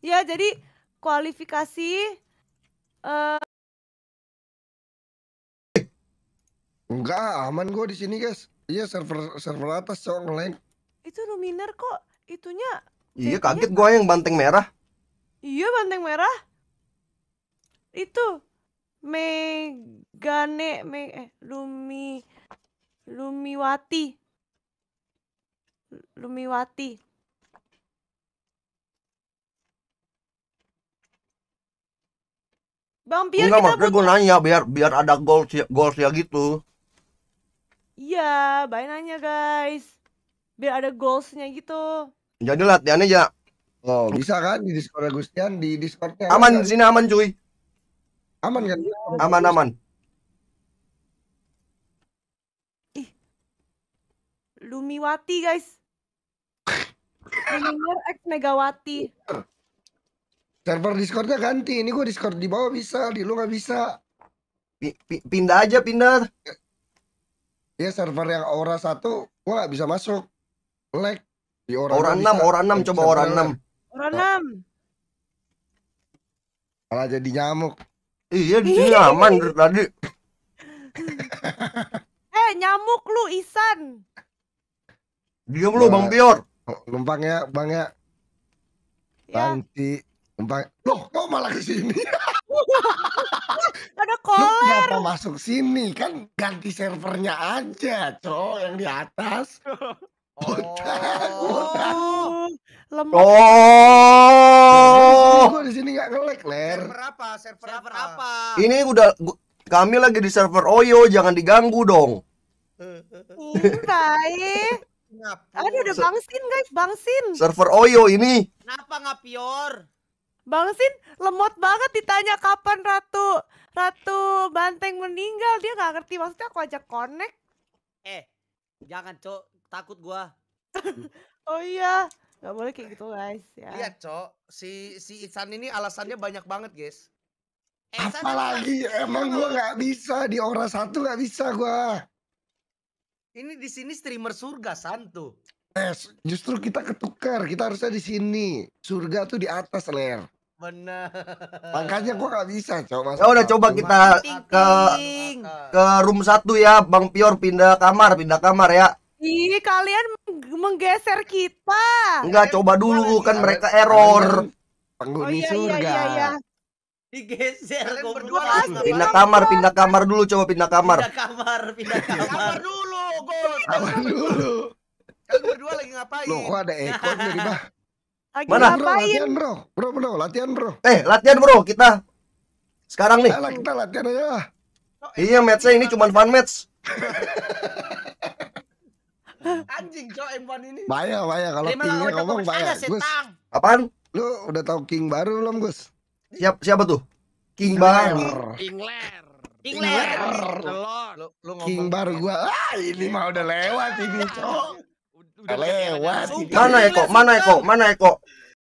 Ya, jadi kualifikasi eh uh... Enggak, aman gua di sini, guys. Iya, server server atas cowok lain Itu Luminer kok itunya Iya, kaget gua yang banteng merah. Iya, banteng merah. Itu Megane me eh Lumi Lumiwati. Lumiwati. Bang, biar Enggak, kita maksudnya gue nanya biar biar ada goals ya, goals ya gitu. Iya, baik nanya guys. Biar ada goalsnya gitu. Jadi latihannya ya. Oh, bisa kan di Discord Agustian di Discord Aman kan? sini aman cuy. Aman kan? Aman aman. Lumiwati guys. Lumiwati X Megawati. Server Discordnya ganti. Ini gue Discord di bawah bisa, di lu nggak bisa. P pindah aja pindah. Ya server yang Aura satu, gue nggak bisa masuk. Lag di Aura. Aura enam, Aura enam, eh, coba Aura enam. Aura enam. Malah jadi nyamuk. Iya di sini aman dari tadi. eh nyamuk lu Isan. Diam lu Bang Pior. Oh, numpang ya Bang ya. Nanti. Ya loh kok malah ke sini? Ada koler. Kenapa masuk sini? Kan ganti servernya aja, cowok yang di atas. Botak, oh. botak. Lemot. Oh. Gue oh. di sini nggak ngelek, Ler. Server apa? Server, server apa? apa? Ini udah gua, kami lagi di server Oyo, jangan diganggu dong. Urai. ada udah eh. bangsin guys, bangsin. Server Oyo ini. Kenapa ngapior? Bang Sin lemot banget ditanya kapan Ratu Ratu Banteng meninggal. Dia nggak ngerti maksudnya aku ajak connect. Eh, jangan, Cok. Takut gua. oh iya, nggak boleh kayak gitu, guys, ya. Lihat, Cok. Si si Isan ini alasannya banyak banget, guys. Eh, Apalagi emang gua nggak bisa di ora satu nggak bisa gua. Ini di sini streamer surga santu. Eh, justru kita ketukar. Kita harusnya di sini. Surga tuh di atas, Ler. Benar. Makanya gua gak bisa coba. Ya udah coba kita ke ke room satu ya, Bang Pior pindah kamar, pindah kamar ya. ini kalian menggeser kita. Enggak, coba dulu kan mereka error. Penghuni oh, iya, iya surga. Iya, iya. Digeser Pindah kamar, pindah kamar dulu coba pindah kamar. Pindah kamar, pindah iya. kamar. dulu, Gol. Kamar dulu. Kalian berdua lagi ngapain? Loh, kok ada ekor jadi bah? Lagi Mana? Bro, latihan bro, bro, bro, latihan bro. Eh, latihan bro, kita sekarang nih. Alah, kita latihan aja Oh, iya, matchnya ini cuma fun match. Anjing, cok M1 ini. Bahaya, bahaya. Kalau kingnya ngomong bahaya. Gus, apaan? Lu udah tahu king baru belum, Gus? Siap, siapa tuh? King baru. King Ler. King Lu King baru gua. Ah, ini mah udah lewat ini, cok. Udah lewat. Mana Eko? Mana Eko? Mana Eko?